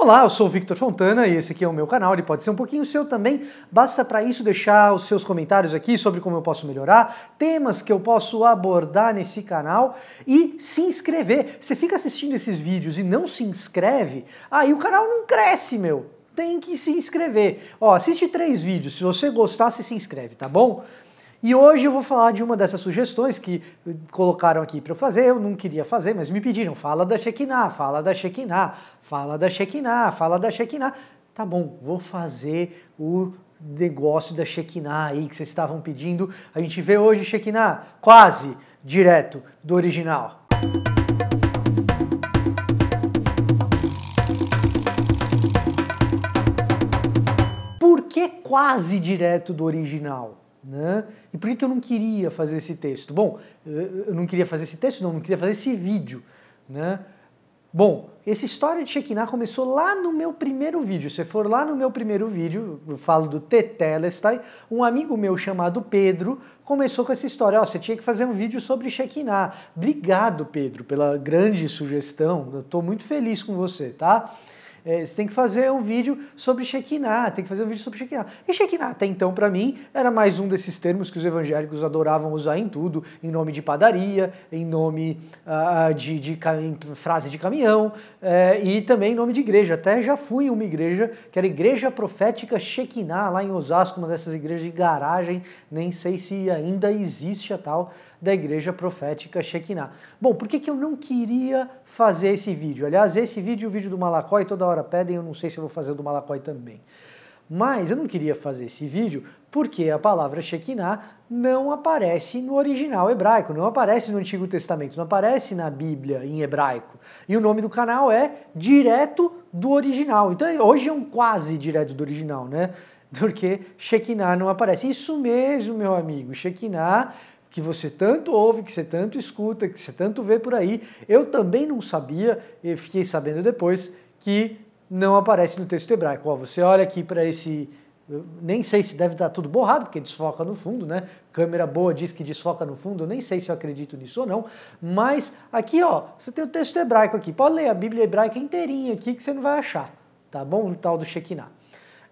Olá, eu sou o Victor Fontana e esse aqui é o meu canal, ele pode ser um pouquinho seu também. Basta para isso deixar os seus comentários aqui sobre como eu posso melhorar, temas que eu posso abordar nesse canal e se inscrever. Você fica assistindo esses vídeos e não se inscreve, aí o canal não cresce, meu. Tem que se inscrever. Ó, assiste três vídeos, se você gostar, você se inscreve, tá bom? E hoje eu vou falar de uma dessas sugestões que eh, colocaram aqui para eu fazer, eu não queria fazer, mas me pediram, fala da Shekinah, fala da Shekinah, fala da Shekinah, fala da Shekinah. Tá bom, vou fazer o negócio da Shekinah aí que vocês estavam pedindo. A gente vê hoje Shekinah quase direto do original. Por que quase direto do original? Né? E por que, que eu não queria fazer esse texto? Bom, eu não queria fazer esse texto, não, eu não queria fazer esse vídeo. Né? Bom, essa história de Shekinah começou lá no meu primeiro vídeo. Se for lá no meu primeiro vídeo, eu falo do Tetelestai, um amigo meu chamado Pedro começou com essa história. Oh, você tinha que fazer um vídeo sobre Shekinah. Obrigado, Pedro, pela grande sugestão. Eu estou muito feliz com você, tá? É, você tem que fazer um vídeo sobre Shekinah, tem que fazer um vídeo sobre Shekinah. E Shekinah, até então, para mim, era mais um desses termos que os evangélicos adoravam usar em tudo, em nome de padaria, em nome uh, de, de, de frase de caminhão uh, e também em nome de igreja. Até já fui em uma igreja, que era Igreja Profética Shekinah, lá em Osasco, uma dessas igrejas de garagem, nem sei se ainda existe a tal da Igreja Profética Shekinah. Bom, por que, que eu não queria fazer esse vídeo? Aliás, esse vídeo e é o vídeo do Malacói toda hora pedem, eu não sei se eu vou fazer o do Malacói também. Mas eu não queria fazer esse vídeo porque a palavra Shekinah não aparece no original hebraico, não aparece no Antigo Testamento, não aparece na Bíblia em hebraico. E o nome do canal é Direto do Original. Então hoje é um quase direto do original, né? Porque Shekinah não aparece. Isso mesmo, meu amigo. Shekinah que você tanto ouve, que você tanto escuta, que você tanto vê por aí. Eu também não sabia, e fiquei sabendo depois, que não aparece no texto hebraico. Ó, você olha aqui para esse. nem sei se deve estar tudo borrado, porque desfoca no fundo, né? Câmera boa diz que desfoca no fundo, eu nem sei se eu acredito nisso ou não. Mas aqui, ó, você tem o texto hebraico aqui. Pode ler a Bíblia hebraica inteirinha aqui que você não vai achar, tá bom? O tal do Shekinah.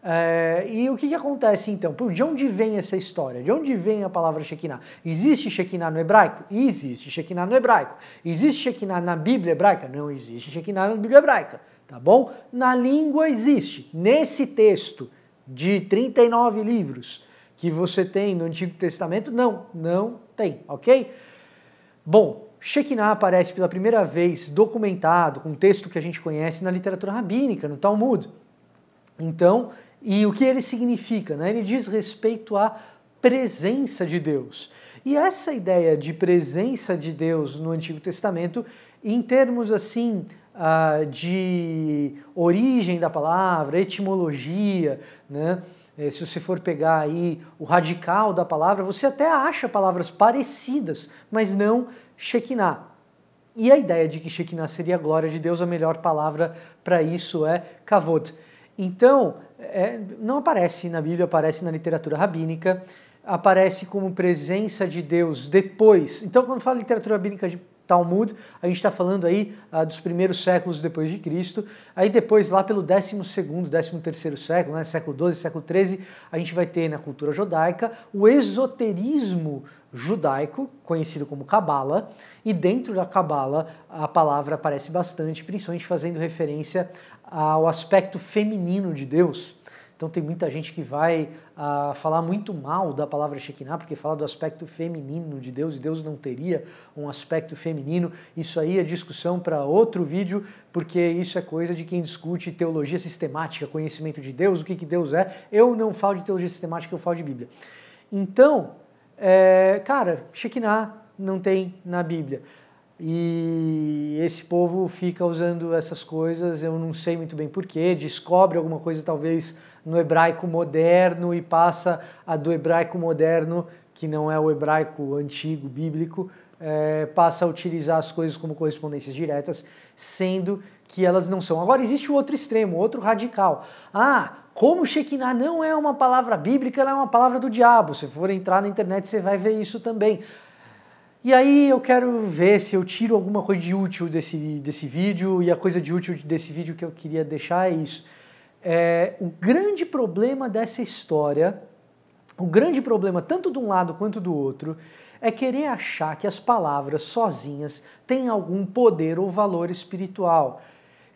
É, e o que, que acontece então? de onde vem essa história? De onde vem a palavra Shekinah? Existe Shekinah no hebraico? Existe Shekinah no hebraico. Existe Shekinah na Bíblia hebraica? Não existe Shekinah na Bíblia hebraica, tá bom? Na língua existe. Nesse texto de 39 livros que você tem no Antigo Testamento, não, não tem, ok? Bom, Shekinah aparece pela primeira vez documentado, com um texto que a gente conhece na literatura rabínica, no Talmud. Então, e o que ele significa. Né? Ele diz respeito à presença de Deus. E essa ideia de presença de Deus no Antigo Testamento, em termos assim ah, de origem da palavra, etimologia, né? Eh, se você for pegar aí o radical da palavra, você até acha palavras parecidas, mas não Shekinah. E a ideia de que Shekinah seria a glória de Deus, a melhor palavra para isso é Kavod. Então, é, não aparece na Bíblia, aparece na literatura rabínica, aparece como presença de Deus depois. Então, quando fala literatura rabínica de Talmud, a gente está falando aí ah, dos primeiros séculos depois de Cristo. Aí depois, lá pelo 12 13 terceiro século, né, século 12, século 13, a gente vai ter na cultura judaica o esoterismo judaico, conhecido como Kabbalah, e dentro da Kabbalah a palavra aparece bastante, principalmente fazendo referência ao aspecto feminino de Deus. Então tem muita gente que vai ah, falar muito mal da palavra Shekinah, porque fala do aspecto feminino de Deus, e Deus não teria um aspecto feminino. Isso aí é discussão para outro vídeo, porque isso é coisa de quem discute teologia sistemática, conhecimento de Deus, o que, que Deus é. Eu não falo de teologia sistemática, eu falo de Bíblia. Então, é, cara, Shekinah não tem na Bíblia. E esse povo fica usando essas coisas, eu não sei muito bem porquê, descobre alguma coisa talvez no hebraico moderno e passa a do hebraico moderno, que não é o hebraico antigo bíblico, é, passa a utilizar as coisas como correspondências diretas, sendo que elas não são. Agora existe o outro extremo, outro radical. Ah, como Shekinah não é uma palavra bíblica, ela é uma palavra do diabo. Se for entrar na internet, você vai ver isso também. E aí eu quero ver se eu tiro alguma coisa de útil desse, desse vídeo, e a coisa de útil desse vídeo que eu queria deixar é isso. É, o grande problema dessa história, o grande problema tanto de um lado quanto do outro, é querer achar que as palavras sozinhas têm algum poder ou valor espiritual.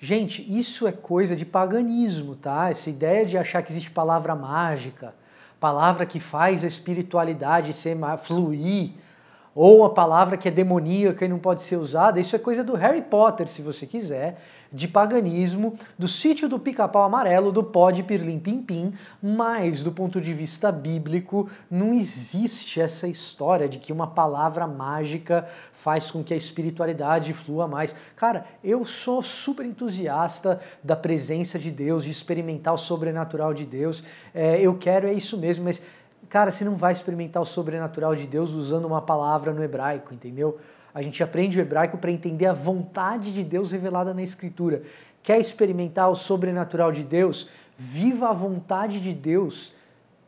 Gente, isso é coisa de paganismo, tá? Essa ideia de achar que existe palavra mágica, palavra que faz a espiritualidade ser fluir ou a palavra que é demoníaca e não pode ser usada, isso é coisa do Harry Potter, se você quiser, de paganismo, do sítio do pica-pau amarelo, do pó de pirlim pim pim, mas do ponto de vista bíblico, não existe essa história de que uma palavra mágica faz com que a espiritualidade flua mais. Cara, eu sou super entusiasta da presença de Deus, de experimentar o sobrenatural de Deus, é, eu quero é isso mesmo, mas Cara, você não vai experimentar o sobrenatural de Deus usando uma palavra no hebraico, entendeu? A gente aprende o hebraico para entender a vontade de Deus revelada na Escritura. Quer experimentar o sobrenatural de Deus? Viva a vontade de Deus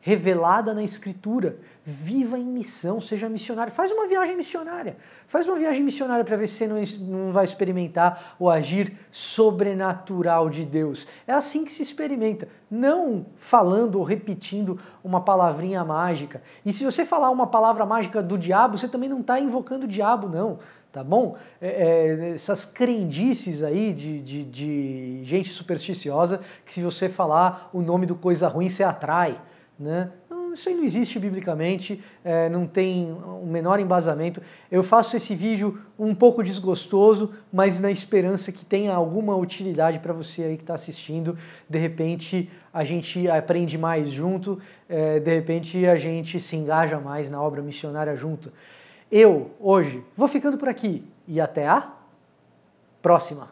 revelada na Escritura. Viva em missão, seja missionário. Faz uma viagem missionária. Faz uma viagem missionária para ver se você não, não vai experimentar o agir sobrenatural de Deus. É assim que se experimenta, não falando ou repetindo uma palavrinha mágica. E se você falar uma palavra mágica do diabo, você também não está invocando o diabo, não tá bom? É, é, essas crendices aí de, de, de gente supersticiosa que se você falar o nome do coisa ruim, você atrai. Né? Isso aí não existe biblicamente, é, não tem o menor embasamento. Eu faço esse vídeo um pouco desgostoso, mas na esperança que tenha alguma utilidade para você aí que está assistindo. De repente a gente aprende mais junto, é, de repente a gente se engaja mais na obra missionária junto. Eu, hoje, vou ficando por aqui e até a próxima!